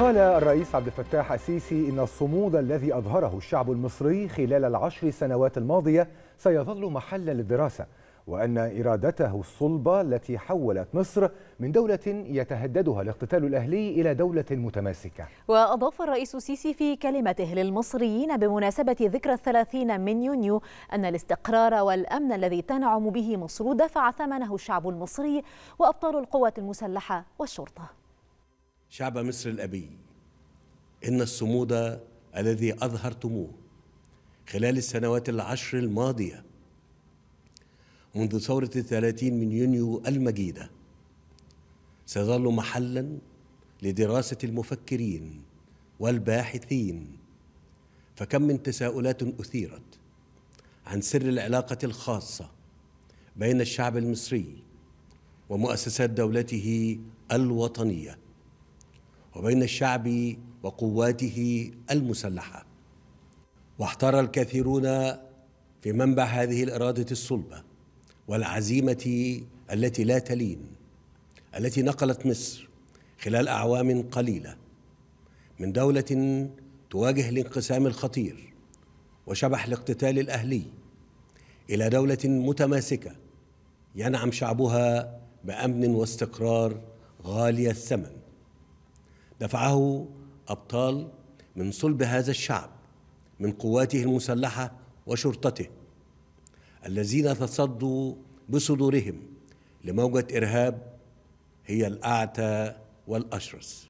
قال الرئيس عبد الفتاح السيسي إن الصمود الذي أظهره الشعب المصري خلال العشر سنوات الماضية سيظل محلا للدراسة وأن إرادته الصلبة التي حولت مصر من دولة يتهددها الاقتتال الأهلي إلى دولة متماسكة وأضاف الرئيس السيسي في كلمته للمصريين بمناسبة ذكرى الثلاثين من يونيو أن الاستقرار والأمن الذي تنعم به مصر دفع ثمنه الشعب المصري وأبطال القوات المسلحة والشرطة شعب مصر الأبي إن الصمود الذي أظهرتموه خلال السنوات العشر الماضية منذ ثورة الثلاثين من يونيو المجيدة سيظل محلا لدراسة المفكرين والباحثين فكم من تساؤلات أثيرت عن سر العلاقة الخاصة بين الشعب المصري ومؤسسات دولته الوطنيه وبين الشعب وقواته المسلحه واحتار الكثيرون في منبع هذه الاراده الصلبه والعزيمه التي لا تلين التي نقلت مصر خلال اعوام قليله من دوله تواجه الانقسام الخطير وشبح الاقتتال الاهلي الى دوله متماسكه ينعم شعبها بامن واستقرار غالي الثمن دفعه أبطال من صلب هذا الشعب من قواته المسلحة وشرطته الذين تصدوا بصدورهم لموجة إرهاب هي الأعتى والأشرس